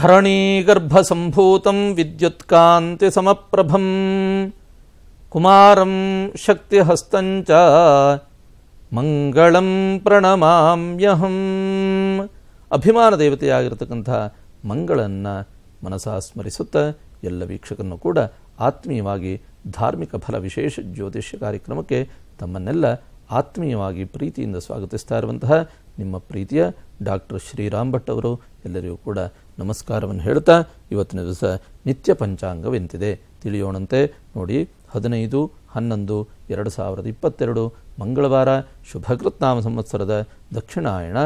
ಧರಣೀಗರ್ಭಸಂಭೂತಂ ವಿದ್ಯುತ್ಕಾಂತಿ ಸಮಪ್ರಭಂ ಕುಮಾರಂ ಶಕ್ತಿಹಸ್ತಂಚ ಮಂಗಳಂ ಪ್ರಣಮಾಮ್ಯಹಂ ಅಭಿಮಾನ ದೇವತೆಯಾಗಿರತಕ್ಕಂಥ ಮಂಗಳನ್ನು ಮನಸಾ ಸ್ಮರಿಸುತ್ತ ಎಲ್ಲ ವೀಕ್ಷಕರನ್ನು ಕೂಡ ಆತ್ಮೀಯವಾಗಿ ಧಾರ್ಮಿಕ ಫಲ ವಿಶೇಷ ಜ್ಯೋತಿಷ್ಯ ಕಾರ್ಯಕ್ರಮಕ್ಕೆ ತಮ್ಮನ್ನೆಲ್ಲ ಆತ್ಮೀಯವಾಗಿ ಪ್ರೀತಿಯಿಂದ ಸ್ವಾಗತಿಸ್ತಾ ಇರುವಂತಹ ನಿಮ್ಮ ಪ್ರೀತಿಯ ಡಾಕ್ಟರ್ ಶ್ರೀರಾಮ್ ಭಟ್ ಅವರು ಎಲ್ಲರಿಗೂ ಕೂಡ ನಮಸ್ಕಾರವನ್ನು ಹೇಳ್ತಾ ಇವತ್ತಿನ ದಿವಸ ನಿತ್ಯ ಪಂಚಾಂಗವೆಂತಿದೆ ತಿಳಿಯೋಣಂತೆ ನೋಡಿ ಹದಿನೈದು ಹನ್ನೊಂದು ಎರಡು ಸಾವಿರದ ಇಪ್ಪತ್ತೆರಡು ಮಂಗಳವಾರ ಶುಭಕೃತ್ನಾಮ ಸಂವತ್ಸರದ ದಕ್ಷಿಣಾಯಣ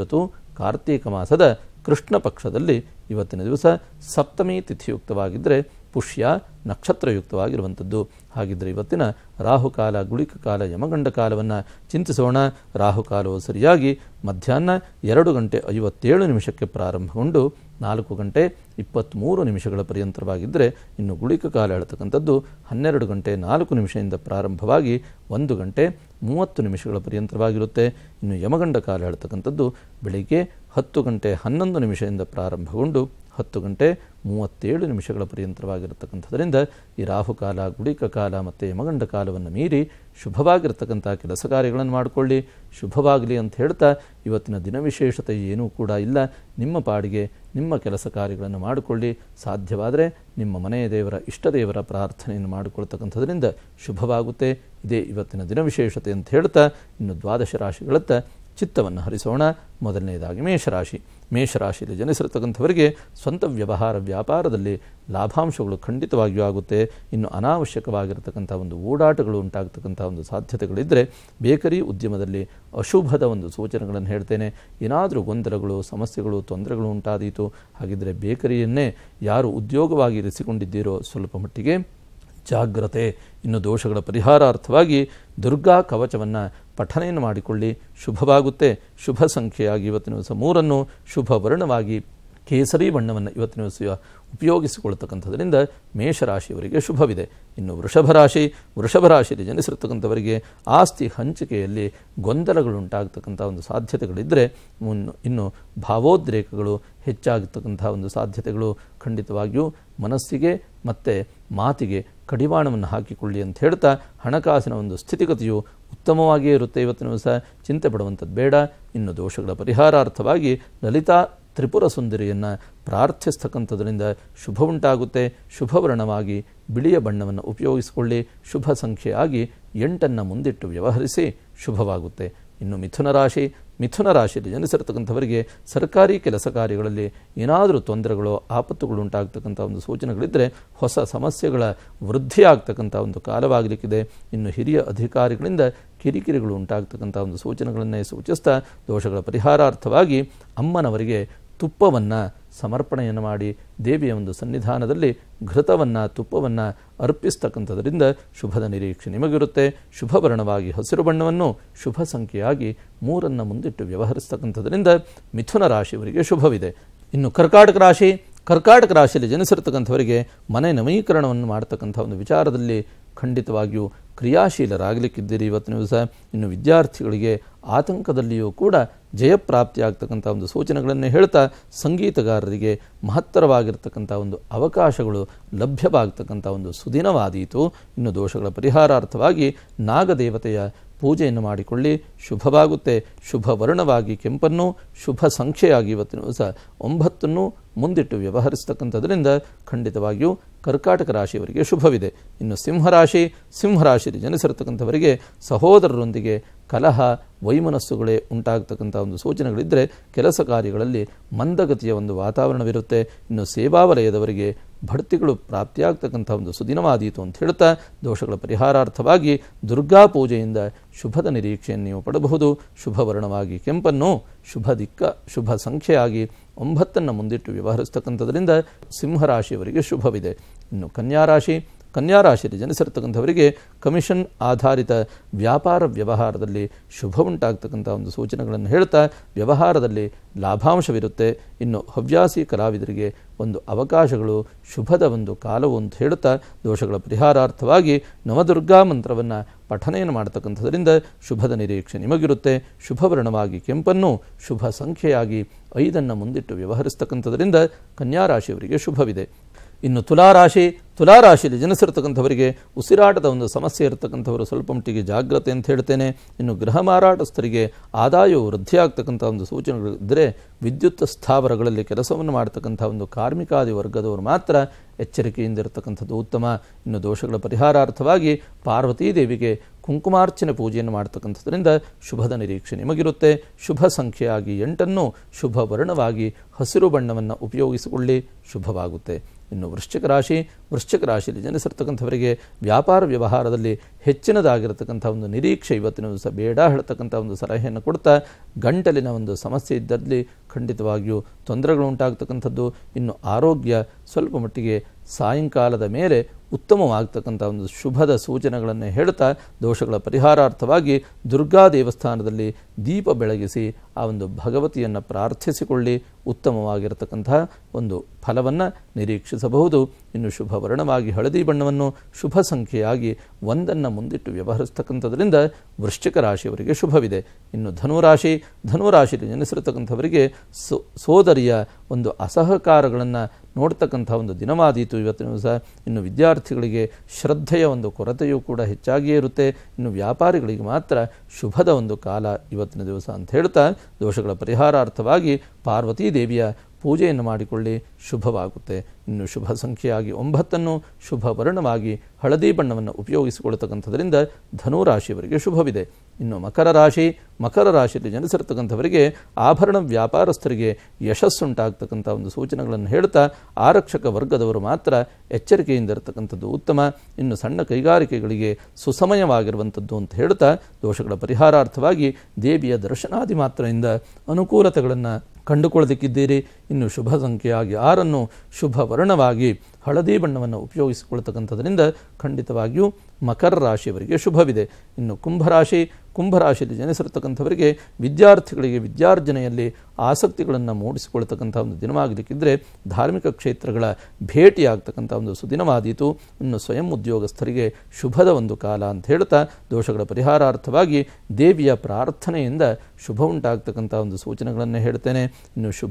ಋತು ಕಾರ್ತೀಕ ಮಾಸದ ಕೃಷ್ಣ ಪಕ್ಷದಲ್ಲಿ ಇವತ್ತಿನ ದಿವಸ ಸಪ್ತಮಿ ತಿಥಿಯುಕ್ತವಾಗಿದ್ದರೆ ಪುಷ್ಯ ನಕ್ಷತ್ರಯುಕ್ತವಾಗಿರುವಂಥದ್ದು ಹಾಗಿದ್ದರೆ ಇವತ್ತಿನ ರಾಹುಕಾಲ ಗುಳಿಕ ಕಾಲ ಯಮಗಂಡ ಕಾಲವನ್ನು ಚಿಂತಿಸೋಣ ರಾಹುಕಾಲವು ಸರಿಯಾಗಿ ಮಧ್ಯಾಹ್ನ ಎರಡು ಗಂಟೆ ಐವತ್ತೇಳು ನಿಮಿಷಕ್ಕೆ ಪ್ರಾರಂಭಗೊಂಡು ನಾಲ್ಕು ಗಂಟೆ ಇಪ್ಪತ್ತ್ಮೂರು ನಿಮಿಷಗಳ ಪರ್ಯಂತರವಾಗಿದ್ದರೆ ಇನ್ನು ಗುಳಿಕ ಕಾಲ ಹೇಳ್ತಕ್ಕಂಥದ್ದು ಹನ್ನೆರಡು ಗಂಟೆ ನಾಲ್ಕು ನಿಮಿಷದಿಂದ ಪ್ರಾರಂಭವಾಗಿ ಒಂದು ಗಂಟೆ ಮೂವತ್ತು ನಿಮಿಷಗಳ ಪರ್ಯಂತರವಾಗಿರುತ್ತೆ ಇನ್ನು ಯಮಗಂಡ ಕಾಲ ಹೇಳ್ತಕ್ಕಂಥದ್ದು ಬೆಳಿಗ್ಗೆ ಹತ್ತು ಗಂಟೆ ಹನ್ನೊಂದು ನಿಮಿಷದಿಂದ ಪ್ರಾರಂಭಗೊಂಡು ಹತ್ತು ಗಂಟೆ ಮೂವತ್ತೇಳು ನಿಮಿಷಗಳ ಪರ್ಯಂತರವಾಗಿರತಕ್ಕಂಥದ್ದರಿಂದ ಈ ರಾಹುಕಾಲ ಗುಡಿಕ ಕಾಲ ಮತ್ತು ಯಮಗಂಡ ಕಾಲವನ್ನು ಮೀರಿ ಶುಭವಾಗಿರ್ತಕ್ಕಂಥ ಕೆಲಸ ಕಾರ್ಯಗಳನ್ನು ಮಾಡಿಕೊಳ್ಳಿ ಶುಭವಾಗಲಿ ಅಂತ ಹೇಳ್ತಾ ಇವತ್ತಿನ ದಿನವಿಶೇಷತೆ ಏನೂ ಕೂಡ ಇಲ್ಲ ನಿಮ್ಮ ಪಾಡಿಗೆ ನಿಮ್ಮ ಕೆಲಸ ಕಾರ್ಯಗಳನ್ನು ಮಾಡಿಕೊಳ್ಳಿ ಸಾಧ್ಯವಾದರೆ ನಿಮ್ಮ ಮನೆಯ ದೇವರ ಇಷ್ಟ ದೇವರ ಪ್ರಾರ್ಥನೆಯನ್ನು ಮಾಡಿಕೊಳ್ತಕ್ಕಂಥದ್ರಿಂದ ಶುಭವಾಗುತ್ತೆ ಇದೇ ಇವತ್ತಿನ ದಿನವಿಶೇಷತೆ ಅಂತ ಹೇಳ್ತಾ ಇನ್ನು ದ್ವಾದಶ ರಾಶಿಗಳತ್ತ ಚಿತ್ತವನ್ನು ಹರಿಸೋಣ ಮೊದಲನೆಯದಾಗಿ ಮೇಷರಾಶಿ ಮೇಷರಾಶಿಯಲ್ಲಿ ಜನಿಸಿರತಕ್ಕಂಥವರಿಗೆ ಸ್ವಂತ ವ್ಯವಹಾರ ವ್ಯಾಪಾರದಲ್ಲಿ ಲಾಭಾಂಶಗಳು ಖಂಡಿತವಾಗಿಯೂ ಆಗುತ್ತೆ ಇನ್ನು ಅನಾವಶ್ಯಕವಾಗಿರತಕ್ಕಂಥ ಒಂದು ಓಡಾಟಗಳು ಉಂಟಾಗತಕ್ಕಂಥ ಒಂದು ಸಾಧ್ಯತೆಗಳಿದ್ದರೆ ಬೇಕರಿ ಉದ್ಯಮದಲ್ಲಿ ಅಶುಭದ ಒಂದು ಸೂಚನೆಗಳನ್ನು ಹೇಳ್ತೇನೆ ಏನಾದರೂ ಗೊಂದಲಗಳು ಸಮಸ್ಯೆಗಳು ತೊಂದರೆಗಳು ಉಂಟಾದೀತು ಹಾಗಿದ್ದರೆ ಬೇಕರಿಯನ್ನೇ ಯಾರು ಉದ್ಯೋಗವಾಗಿ ಇರಿಸಿಕೊಂಡಿದ್ದೀರೋ ಸ್ವಲ್ಪ ಮಟ್ಟಿಗೆ ಜಾಗ್ರತೆ ಇನ್ನು ದೋಷಗಳ ಪರಿಹಾರಾರ್ಥವಾಗಿ ದುರ್ಗಾ ಕವಚವನ್ನು ಪಠನೆಯನ್ನು ಮಾಡಿಕೊಳ್ಳಿ ಶುಭವಾಗುತ್ತೆ ಶುಭ ಸಂಖ್ಯೆಯಾಗಿ ಇವತ್ತಿನ ದಿವಸ ಮೂರನ್ನು ಶುಭ ವರ್ಣವಾಗಿ ಕೇಸರಿ ಬಣ್ಣವನ್ನು ಇವತ್ತಿನ ದಿವಸ ಉಪಯೋಗಿಸಿಕೊಳ್ತಕ್ಕಂಥದ್ರಿಂದ ಮೇಷರಾಶಿಯವರಿಗೆ ಶುಭವಿದೆ ಇನ್ನು ವೃಷಭ ರಾಶಿ ವೃಷಭ ಜನಿಸಿರ್ತಕ್ಕಂಥವರಿಗೆ ಆಸ್ತಿ ಹಂಚಿಕೆಯಲ್ಲಿ ಗೊಂದಲಗಳುಂಟಾಗತಕ್ಕಂಥ ಒಂದು ಸಾಧ್ಯತೆಗಳಿದ್ದರೆ ಇನ್ನು ಭಾವೋದ್ರೇಕಗಳು ಹೆಚ್ಚಾಗತಕ್ಕಂಥ ಒಂದು ಸಾಧ್ಯತೆಗಳು ಖಂಡಿತವಾಗಿಯೂ ಮನಸ್ಸಿಗೆ ಮತ್ತು ಮಾತಿಗೆ ಕಡಿವಾಣವನ್ನು ಹಾಕಿಕೊಳ್ಳಿ ಅಂತ ಹೇಳ್ತಾ ಹಣಕಾಸಿನ ಒಂದು ಸ್ಥಿತಿಗತಿಯು ಉತ್ತಮವಾಗಿಯೇ ಇರುತ್ತೆ ಇವತ್ತಿನ ದಿವಸ ಚಿಂತೆ ಪಡುವಂಥದ್ದು ಬೇಡ ಇನ್ನು ದೋಷಗಳ ಪರಿಹಾರಾರ್ಥವಾಗಿ ಲಲಿತಾ ತ್ರಿಪುರ ಸುಂದರಿಯನ್ನು ಪ್ರಾರ್ಥಿಸ್ತಕ್ಕಂಥದ್ರಿಂದ ಶುಭ ಉಂಟಾಗುತ್ತೆ ಶುಭವರ್ಣವಾಗಿ ಬಿಳಿಯ ಬಣ್ಣವನ್ನು ಉಪಯೋಗಿಸಿಕೊಳ್ಳಿ ಶುಭ ಸಂಖ್ಯೆಯಾಗಿ ಎಂಟನ್ನು ಮುಂದಿಟ್ಟು ವ್ಯವಹರಿಸಿ ಶುಭವಾಗುತ್ತೆ ಇನ್ನು ಮಿಥುನ ರಾಶಿ ಮಿಥುನ ರಾಶಿಯಲ್ಲಿ ಜನಿಸಿರತಕ್ಕಂಥವರಿಗೆ ಸರ್ಕಾರಿ ಕೆಲಸ ಕಾರ್ಯಗಳಲ್ಲಿ ಏನಾದರೂ ತೊಂದರೆಗಳು ಆಪತ್ತುಗಳು ಉಂಟಾಗ್ತಕ್ಕಂಥ ಒಂದು ಸೂಚನೆಗಳಿದ್ದರೆ ಹೊಸ ಸಮಸ್ಯೆಗಳ ವೃದ್ಧಿಯಾಗ್ತಕ್ಕಂಥ ಒಂದು ಕಾಲವಾಗಲಿಕ್ಕಿದೆ ಇನ್ನು ಹಿರಿಯ ಅಧಿಕಾರಿಗಳಿಂದ ಕಿರಿಕಿರಿಗಳು ಉಂಟಾಗ್ತಕ್ಕಂಥ ಒಂದು ಸೂಚನೆಗಳನ್ನೇ ಸೂಚಿಸ್ತಾ ದೋಷಗಳ ಪರಿಹಾರಾರ್ಥವಾಗಿ ಅಮ್ಮನವರಿಗೆ ತುಪ್ಪವನ್ನು ಸಮರ್ಪಣೆಯನ್ನು ಮಾಡಿ ದೇವಿಯ ಒಂದು ಸನ್ನಿಧಾನದಲ್ಲಿ ಘೃತವನ್ನು ತುಪ್ಪವನ್ನು ಅರ್ಪಿಸ್ತಕ್ಕಂಥದ್ರಿಂದ ಶುಭದ ನಿರೀಕ್ಷೆ ನಿಮಗಿರುತ್ತೆ ಶುಭ ವರ್ಣವಾಗಿ ಹಸಿರು ಬಣ್ಣವನ್ನು ಶುಭ ಸಂಖ್ಯೆಯಾಗಿ ಮೂರನ್ನು ಮುಂದಿಟ್ಟು ವ್ಯವಹರಿಸ್ತಕ್ಕಂಥದ್ರಿಂದ ಮಿಥುನ ರಾಶಿಯವರಿಗೆ ಶುಭವಿದೆ ಇನ್ನು ಕರ್ಕಾಟಕ ರಾಶಿ ಕರ್ಕಾಟಕ ರಾಶಿಯಲ್ಲಿ ಜನಿಸಿರ್ತಕ್ಕಂಥವರಿಗೆ ಮನೆ ನವೀಕರಣವನ್ನು ಮಾಡತಕ್ಕಂಥ ಒಂದು ವಿಚಾರದಲ್ಲಿ ಖಂಡಿತವಾಗಿಯೂ ಕ್ರಿಯಾಶೀಲರಾಗಲಿಕ್ಕಿದ್ದೀರಿ ಇವತ್ತಿನ ದಿವಸ ಇನ್ನು ವಿದ್ಯಾರ್ಥಿಗಳಿಗೆ ಆತಂಕದಲ್ಲಿಯೂ ಕೂಡ ಜಯಪ್ರಾಪ್ತಿಯಾಗ್ತಕ್ಕಂಥ ಒಂದು ಸೂಚನೆಗಳನ್ನು ಹೇಳ್ತಾ ಸಂಗೀತಗಾರರಿಗೆ ಮಹತ್ತರವಾಗಿರ್ತಕ್ಕಂಥ ಒಂದು ಅವಕಾಶಗಳು ಲಭ್ಯವಾಗ್ತಕ್ಕಂಥ ಒಂದು ಸುದಿನವಾದೀತು ಇನ್ನು ದೋಷಗಳ ಪರಿಹಾರಾರ್ಥವಾಗಿ ನಾಗದೇವತೆಯ ಪೂಜೆಯನ್ನು ಮಾಡಿಕೊಳ್ಳಿ ಶುಭವಾಗುತ್ತೆ ಶುಭ ವರ್ಣವಾಗಿ ಕೆಂಪನ್ನು ಶುಭ ಸಂಖ್ಯೆಯಾಗಿ ಇವತ್ತಿನ ದಿವಸ ಒಂಬತ್ತನ್ನು ಮುಂದಿಟ್ಟು ವ್ಯವಹರಿಸತಕ್ಕಂಥದ್ರಿಂದ ಖಂಡಿತವಾಗಿಯೂ ಕರ್ಕಾಟಕ ರಾಶಿಯವರಿಗೆ ಶುಭವಿದೆ ಇನ್ನು ಸಿಂಹರಾಶಿ ಸಿಂಹರಾಶಿಯಲ್ಲಿ ಜನಿಸಿರತಕ್ಕಂಥವರಿಗೆ ಸಹೋದರರೊಂದಿಗೆ ಕಲಹ ವೈಮನಸ್ಸುಗಳೇ ಉಂಟಾಗ್ತಕ್ಕಂಥ ಒಂದು ಸೂಚನೆಗಳಿದ್ದರೆ ಕೆಲಸ ಕಾರ್ಯಗಳಲ್ಲಿ ಮಂದಗತಿಯ ಒಂದು ವಾತಾವರಣವಿರುತ್ತೆ ಇನ್ನು ಸೇವಾ ವಲಯದವರಿಗೆ ಬಡ್ತಿಗಳು ಪ್ರಾಪ್ತಿಯಾಗ್ತಕ್ಕಂಥ ಒಂದು ಸುದಿನವಾದೀತು ಅಂತ ಹೇಳ್ತಾ ದೋಷಗಳ ಪರಿಹಾರಾರ್ಥವಾಗಿ ದುರ್ಗಾ ಪೂಜೆಯಿಂದ ಶುಭದ ನಿರೀಕ್ಷೆಯನ್ನು ನೀವು ಪಡಬಹುದು ಶುಭವರ್ಣವಾಗಿ ಕೆಂಪನ್ನು ಶುಭ ದಿಕ್ಕ ಶುಭ ಸಂಖ್ಯೆಯಾಗಿ ಒಂಬತ್ತನ್ನು ಮುಂದಿಟ್ಟು ವ್ಯವಹರಿಸ್ತಕ್ಕಂಥದ್ರಿಂದ ಸಿಂಹರಾಶಿಯವರಿಗೆ ಶುಭವಿದೆ ಇನ್ನು ಕನ್ಯಾರಾಶಿ ಕನ್ಯಾರಾಶಿಯಲ್ಲಿ ಜನಿಸಿರತಕ್ಕಂಥವರಿಗೆ ಕಮಿಷನ್ ಆಧಾರಿತ ವ್ಯಾಪಾರ ವ್ಯವಹಾರದಲ್ಲಿ ಶುಭ ಉಂಟಾಗ್ತಕ್ಕಂಥ ಒಂದು ಸೂಚನೆಗಳನ್ನು ಹೇಳ್ತಾ ವ್ಯವಹಾರದಲ್ಲಿ ಲಾಭಾಂಶವಿರುತ್ತೆ ಇನ್ನು ಹವ್ಯಾಸಿ ಕಲಾವಿದರಿಗೆ ಒಂದು ಅವಕಾಶಗಳು ಶುಭದ ಒಂದು ಕಾಲವು ಅಂತ ಹೇಳುತ್ತಾ ದೋಷಗಳ ಪರಿಹಾರಾರ್ಥವಾಗಿ ನವದುರ್ಗಾ ಮಂತ್ರವನ್ನು ಪಠನೆಯನ್ನು ಮಾಡತಕ್ಕಂಥದ್ರಿಂದ ಶುಭದ ನಿರೀಕ್ಷೆ ನಿಮಗಿರುತ್ತೆ ಶುಭವರ್ಣವಾಗಿ ಕೆಂಪನ್ನು ಶುಭ ಸಂಖ್ಯೆಯಾಗಿ ಐದನ್ನು ಮುಂದಿಟ್ಟು ವ್ಯವಹರಿಸ್ತಕ್ಕಂಥದ್ರಿಂದ ಕನ್ಯಾರಾಶಿಯವರಿಗೆ ಶುಭವಿದೆ ಇನ್ನು ತುಲಾರಾಶಿ ತುಲಾರಾಶಿಯಲ್ಲಿ ಜನಿಸಿರ್ತಕ್ಕಂಥವರಿಗೆ ಉಸಿರಾಟದ ಒಂದು ಸಮಸ್ಯೆ ಇರತಕ್ಕಂಥವರು ಸ್ವಲ್ಪ ಮಟ್ಟಿಗೆ ಜಾಗ್ರತೆ ಅಂತ ಹೇಳ್ತೇನೆ ಇನ್ನು ಗೃಹ ಮಾರಾಟಸ್ಥರಿಗೆ ಆದಾಯವು ವೃದ್ಧಿಯಾಗ್ತಕ್ಕಂಥ ಒಂದು ಇದ್ದರೆ ವಿದ್ಯುತ್ ಸ್ಥಾವರಗಳಲ್ಲಿ ಕೆಲಸವನ್ನು ಮಾಡತಕ್ಕಂಥ ಒಂದು ಕಾರ್ಮಿಕಾದಿ ವರ್ಗದವರು ಮಾತ್ರ ಎಚ್ಚರಿಕೆಯಿಂದ ಇರತಕ್ಕಂಥದ್ದು ಉತ್ತಮ ಇನ್ನು ದೋಷಗಳ ಪರಿಹಾರಾರ್ಥವಾಗಿ ಪಾರ್ವತೀ ದೇವಿಗೆ ಕುಂಕುಮಾರ್ಚನೆ ಪೂಜೆಯನ್ನು ಮಾಡ್ತಕ್ಕಂಥದ್ರಿಂದ ಶುಭದ ನಿರೀಕ್ಷೆ ನಿಮಗಿರುತ್ತೆ ಶುಭ ಸಂಖ್ಯೆಯಾಗಿ ಎಂಟನ್ನು ಶುಭ ವರ್ಣವಾಗಿ ಹಸಿರು ಬಣ್ಣವನ್ನು ಉಪಯೋಗಿಸಿಕೊಳ್ಳಿ ಶುಭವಾಗುತ್ತೆ ಇನ್ನು ವೃಶ್ಚಿಕ ರಾಶಿ ವೃಶ್ಚಿಕ ರಾಶಿಯಲ್ಲಿ ಜನಿಸಿರ್ತಕ್ಕಂಥವರಿಗೆ ವ್ಯಾಪಾರ ವ್ಯವಹಾರದಲ್ಲಿ ಹೆಚ್ಚಿನದಾಗಿರತಕ್ಕಂಥ ಒಂದು ನಿರೀಕ್ಷೆ ಇವತ್ತಿನ ದಿವಸ ಬೇಡ ಹೇಳ್ತಕ್ಕಂಥ ಒಂದು ಸಲಹೆಯನ್ನು ಕೊಡ್ತಾ ಗಂಟಲಿನ ಒಂದು ಸಮಸ್ಯೆ ಇದ್ದಲ್ಲಿ ಖಂಡಿತವಾಗಿಯೂ ತೊಂದರೆಗಳು ಉಂಟಾಗ್ತಕ್ಕಂಥದ್ದು ಇನ್ನು ಆರೋಗ್ಯ ಸ್ವಲ್ಪ ಮಟ್ಟಿಗೆ ಸಾಯಂಕಾಲದ ಮೇಲೆ ಉತ್ತಮವಾಗ್ತಕ್ಕಂಥ ಒಂದು ಶುಭದ ಸೂಚನೆಗಳನ್ನು ಹೇಳ್ತಾ ದೋಷಗಳ ಪರಿಹಾರಾರ್ಥವಾಗಿ ದುರ್ಗಾ ದೇವಸ್ಥಾನದಲ್ಲಿ ದೀಪ ಬೆಳಗಿಸಿ ಆ ಒಂದು ಭಗವತಿಯನ್ನು ಪ್ರಾರ್ಥಿಸಿಕೊಳ್ಳಿ ಉತ್ತಮವಾಗಿರತಕ್ಕಂತಹ ಒಂದು ಫಲವನ್ನು ನಿರೀಕ್ಷಿಸಬಹುದು ಇನ್ನು ಶುಭ ವರ್ಣವಾಗಿ ಹಳದಿ ಬಣ್ಣವನ್ನು ಶುಭ ಸಂಖ್ಯೆಯಾಗಿ ಒಂದನ್ನು ಮುಂದಿಟ್ಟು ವ್ಯವಹರಿಸ್ತಕ್ಕಂಥದ್ರಿಂದ ವೃಶ್ಚಿಕ ರಾಶಿಯವರಿಗೆ ಶುಭವಿದೆ ಇನ್ನು ಧನುರಾಶಿ ಧನುರಾಶಿಯಲ್ಲಿ ಜನಿಸಿರತಕ್ಕಂಥವರಿಗೆ ಸೋದರಿಯ ಒಂದು ಅಸಹಕಾರಗಳನ್ನು ನೋಡ್ತಕ್ಕಂಥ ಒಂದು ದಿನವಾದೀತು ಇವತ್ತಿನ ದಿವಸ ಇನ್ನು ವಿದ್ಯಾರ್ಥಿಗಳಿಗೆ ಶ್ರದ್ಧೆಯ ಒಂದು ಕೊರತೆಯೂ ಕೂಡ ಹೆಚ್ಚಾಗಿಯೇ ಇರುತ್ತೆ ಇನ್ನು ವ್ಯಾಪಾರಿಗಳಿಗೆ ಮಾತ್ರ ಶುಭದ ಒಂದು ಕಾಲ ಇವತ್ತಿನ ದಿವಸ ಅಂತ ಹೇಳ್ತಾ ದೋಷಗಳ ಪರಿಹಾರಾರ್ಥವಾಗಿ ಪಾರ್ವತೀ ದೇವಿಯ ಪೂಜೆಯನ್ನು ಮಾಡಿಕೊಳ್ಳಿ ಶುಭವಾಗುತ್ತೆ ಇನ್ನು ಶುಭ ಸಂಖ್ಯೆಯಾಗಿ ಒಂಬತ್ತನ್ನು ಶುಭ ವರ್ಣವಾಗಿ ಹಳದಿ ಬಣ್ಣವನ್ನು ಉಪಯೋಗಿಸಿಕೊಳ್ತಕ್ಕಂಥದ್ರಿಂದ ಧನುರಾಶಿಯವರಿಗೆ ಶುಭವಿದೆ ಇನ್ನು ಮಕರ ರಾಶಿ ಮಕರ ರಾಶಿಯಲ್ಲಿ ಜನಿಸಿರ್ತಕ್ಕಂಥವರಿಗೆ ಆಭರಣ ವ್ಯಾಪಾರಸ್ಥರಿಗೆ ಯಶಸ್ಸುಂಟಾಗ್ತಕ್ಕಂಥ ಒಂದು ಸೂಚನೆಗಳನ್ನು ಹೇಳ್ತಾ ಆರಕ್ಷಕ ವರ್ಗದವರು ಮಾತ್ರ ಎಚ್ಚರಿಕೆಯಿಂದ ಇರತಕ್ಕಂಥದ್ದು ಉತ್ತಮ ಇನ್ನು ಸಣ್ಣ ಕೈಗಾರಿಕೆಗಳಿಗೆ ಸುಸಮಯವಾಗಿರುವಂಥದ್ದು ಅಂತ ಹೇಳ್ತಾ ದೋಷಗಳ ಪರಿಹಾರಾರ್ಥವಾಗಿ ದೇವಿಯ ದರ್ಶನಾದಿ ಮಾತ್ರದಿಂದ ಅನುಕೂಲತೆಗಳನ್ನು ಕಂಡುಕೊಳ್ಳದಿಕ್ಕಿದ್ದೀರಿ ಇನ್ನು ಶುಭ ಸಂಖ್ಯೆಯಾಗಿ ಆರನ್ನು ಶುಭ ವರ್ಣವಾಗಿ ಹಳದಿ ಬಣ್ಣವನ್ನು ಉಪಯೋಗಿಸಿಕೊಳ್ತಕ್ಕಂಥದ್ರಿಂದ ಖಂಡಿತವಾಗಿಯೂ ಮಕರ ರಾಶಿಯವರಿಗೆ ಶುಭವಿದೆ ಇನ್ನು ಕುಂಭರಾಶಿ ಕುಂಭರಾಶಿಯಲ್ಲಿ ಜನಿಸಿರ್ತಕ್ಕಂಥವರಿಗೆ ವಿದ್ಯಾರ್ಥಿಗಳಿಗೆ ವಿದ್ಯಾರ್ಜನೆಯಲ್ಲಿ ಆಸಕ್ತಿಗಳನ್ನು ಮೂಡಿಸಿಕೊಳ್ತಕ್ಕಂಥ ಒಂದು ದಿನವಾಗಲಿಕ್ಕಿದ್ದರೆ ಧಾರ್ಮಿಕ ಕ್ಷೇತ್ರಗಳ ಭೇಟಿಯಾಗ್ತಕ್ಕಂಥ ಒಂದು ಸುದಿನವಾದೀತು ಇನ್ನು ಸ್ವಯಂ ಉದ್ಯೋಗಸ್ಥರಿಗೆ ಶುಭದ ಒಂದು ಕಾಲ ಅಂತ ಹೇಳ್ತಾ ದೋಷಗಳ ಪರಿಹಾರಾರ್ಥವಾಗಿ ದೇವಿಯ ಪ್ರಾರ್ಥನೆಯಿಂದ ಶುಭ ಉಂಟಾಗ್ತಕ್ಕಂಥ ಒಂದು ಸೂಚನೆಗಳನ್ನು ಹೇಳ್ತೇನೆ ಇನ್ನು ಶುಭ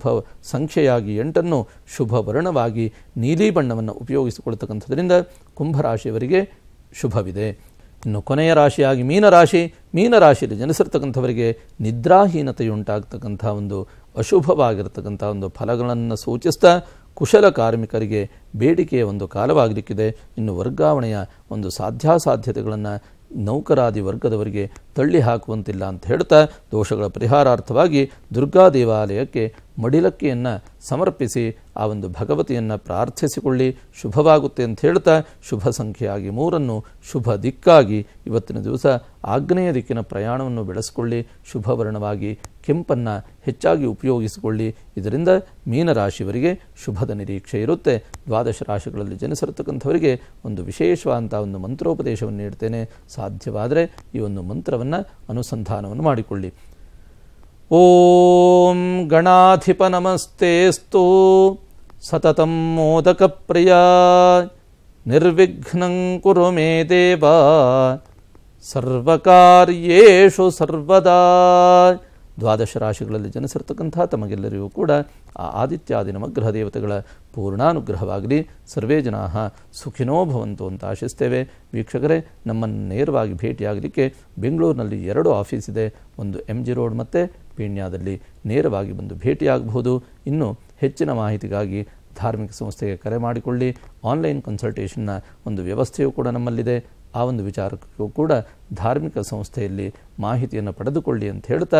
ಸಂಖ್ಯೆಯಾಗಿ ಎಂಟನ್ನು ಶುಭ ವರ್ಣವಾಗಿ ನೀಲಿ ಬಣ್ಣವನ್ನು ಉಪಯೋಗಿಸಿಕೊಳ್ತಕ್ಕಂಥದ್ರಿಂದ ಕುಂಭರಾಶಿಯವರಿಗೆ ಶುಭವಿದೆ ಇನ್ನು ಕೊನೆಯ ರಾಶಿಯಾಗಿ ಮೀನರಾಶಿ ಮೀನರಾಶಿಯಲ್ಲಿ ಜನಿಸಿರ್ತಕ್ಕಂಥವರಿಗೆ ನಿದ್ರಾಹೀನತೆಯುಂಟಾಗ್ತಕ್ಕಂಥ ಒಂದು ಅಶುಭವಾಗಿರ್ತಕ್ಕಂಥ ಒಂದು ಫಲಗಳನ್ನು ಸೂಚಿಸ್ತಾ ಕುಶಲ ಕಾರ್ಮಿಕರಿಗೆ ಬೇಡಿಕೆಯ ಒಂದು ಕಾಲವಾಗಲಿಕ್ಕಿದೆ ಇನ್ನು ವರ್ಗಾವಣೆಯ ಒಂದು ಸಾಧ್ಯಾಸಾಧ್ಯತೆಗಳನ್ನು ನೌಕರಾದಿ ವರ್ಗದವರಿಗೆ ತಳ್ಳಿ ಹಾಕುವಂತಿಲ್ಲ ಅಂತ ಹೇಳ್ತಾ ದೋಷಗಳ ಪರಿಹಾರಾರ್ಥವಾಗಿ ದುರ್ಗಾ ದೇವಾಲಯಕ್ಕೆ ಮಡಿಲಕ್ಕಿಯನ್ನು ಸಮರ್ಪಿಸಿ ಆ ಒಂದು ಭಗವತಿಯನ್ನು ಪ್ರಾರ್ಥಿಸಿಕೊಳ್ಳಿ ಶುಭವಾಗುತ್ತೆ ಅಂತ ಹೇಳ್ತಾ ಶುಭ ಸಂಖ್ಯೆಯಾಗಿ ಮೂರನ್ನು ಶುಭ ದಿಕ್ಕಾಗಿ ಇವತ್ತಿನ ದಿವಸ ಆಗ್ನೇಯ ದಿಕ್ಕಿನ ಪ್ರಯಾಣವನ್ನು ಬೆಳೆಸಿಕೊಳ್ಳಿ ಶುಭವರ್ಣವಾಗಿ ಕೆಂಪನ್ನು ಹೆಚ್ಚಾಗಿ ಉಪಯೋಗಿಸಿಕೊಳ್ಳಿ ಇದರಿಂದ ಮೀನರಾಶಿಯವರಿಗೆ ಶುಭದ ನಿರೀಕ್ಷೆ ಇರುತ್ತೆ ದ್ವಾದಶ ರಾಶಿಗಳಲ್ಲಿ ಜನಿಸಿರತಕ್ಕಂಥವರಿಗೆ ಒಂದು ವಿಶೇಷವಾದಂಥ ಒಂದು ಮಂತ್ರೋಪದೇಶವನ್ನು ನೀಡ್ತೇನೆ ಸಾಧ್ಯವಾದರೆ ಈ ಒಂದು ಮಂತ್ರ ವಿಚಾರವನ್ನು ಅನುಸಂಧಾನವನ್ನು ಮಾಡಿಕೊಳ್ಳಿ ಓಂ ಗಣಾಧಿಪ ನಮಸ್ತೇಸ್ತು ಸತತಂ ಮೋದಕ ಪ್ರಿಯ ನಿರ್ವಿಘ್ನಂ ಕುರು ಮೇ ದೇವ ಸರ್ವಕಾರ್ಯೇಷು ಸರ್ವದಾ ದ್ವಾದಶ ರಾಶಿಗಳಲ್ಲಿ ಜನಿಸಿರ್ತಕ್ಕಂಥ ತಮಗೆಲ್ಲರಿಗೂ ಕೂಡ ಆ ಆದಿತ್ಯಾದಿ ನಮಗ್ರಹ ದೇವತೆಗಳ ಪೂರ್ಣಾನುಗ್ರಹವಾಗಲಿ ಸರ್ವೇ ಜನಾ ಸುಖಿನೋ ಭವಂತು ಅಂತ ಆಶಿಸ್ತೇವೆ ವೀಕ್ಷಕರೇ ನಮ್ಮನ್ನು ನೇರವಾಗಿ ಭೇಟಿಯಾಗಲಿಕ್ಕೆ ಬೆಂಗಳೂರಿನಲ್ಲಿ ಎರಡು ಆಫೀಸ್ ಇದೆ ಒಂದು ಎಮ್ ಜಿ ರೋಡ್ ಮತ್ತು ಪೀಣ್ಯದಲ್ಲಿ ನೇರವಾಗಿ ಬಂದು ಭೇಟಿಯಾಗಬಹುದು ಇನ್ನು ಹೆಚ್ಚಿನ ಮಾಹಿತಿಗಾಗಿ ಧಾರ್ಮಿಕ ಸಂಸ್ಥೆಗೆ ಕರೆ ಮಾಡಿಕೊಳ್ಳಿ ಆನ್ಲೈನ್ ಕನ್ಸಲ್ಟೇಷನ್ನ ಒಂದು ವ್ಯವಸ್ಥೆಯೂ ಕೂಡ ನಮ್ಮಲ್ಲಿದೆ ಆ ಒಂದು ವಿಚಾರಕ್ಕೂ ಕೂಡ ಧಾರ್ಮಿಕ ಸಂಸ್ಥೆಯಲ್ಲಿ ಮಾಹಿತಿಯನ್ನು ಪಡೆದುಕೊಳ್ಳಿ ಅಂತ ಹೇಳ್ತಾ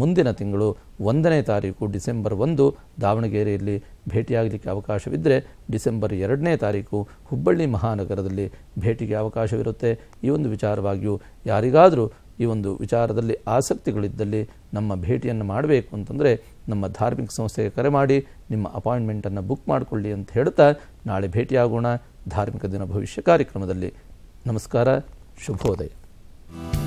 ಮುಂದಿನ ತಿಂಗಳು ಒಂದನೇ ತಾರೀಕು ಡಿಸೆಂಬರ್ ಒಂದು ದಾವಣಗೆರೆಯಲ್ಲಿ ಭೇಟಿಯಾಗಲಿಕ್ಕೆ ಅವಕಾಶವಿದ್ದರೆ ಡಿಸೆಂಬರ್ ಎರಡನೇ ತಾರೀಕು ಹುಬ್ಬಳ್ಳಿ ಮಹಾನಗರದಲ್ಲಿ ಭೇಟಿಗೆ ಅವಕಾಶವಿರುತ್ತೆ ಈ ಒಂದು ವಿಚಾರವಾಗಿಯೂ ಯಾರಿಗಾದರೂ ಈ ಒಂದು ವಿಚಾರದಲ್ಲಿ ಆಸಕ್ತಿಗಳಿದ್ದಲ್ಲಿ ನಮ್ಮ ಭೇಟಿಯನ್ನು ಮಾಡಬೇಕು ಅಂತಂದರೆ ನಮ್ಮ ಧಾರ್ಮಿಕ ಸಂಸ್ಥೆಗೆ ಕರೆ ಮಾಡಿ ನಿಮ್ಮ ಅಪಾಯಿಂಟ್ಮೆಂಟನ್ನು ಬುಕ್ ಮಾಡಿಕೊಳ್ಳಿ ಅಂತ ಹೇಳ್ತಾ ನಾಳೆ ಭೇಟಿಯಾಗೋಣ ಧಾರ್ಮಿಕ ದಿನ ಭವಿಷ್ಯ ಕಾರ್ಯಕ್ರಮದಲ್ಲಿ ನಮಸ್ಕಾರ ಶುಭೋದಯ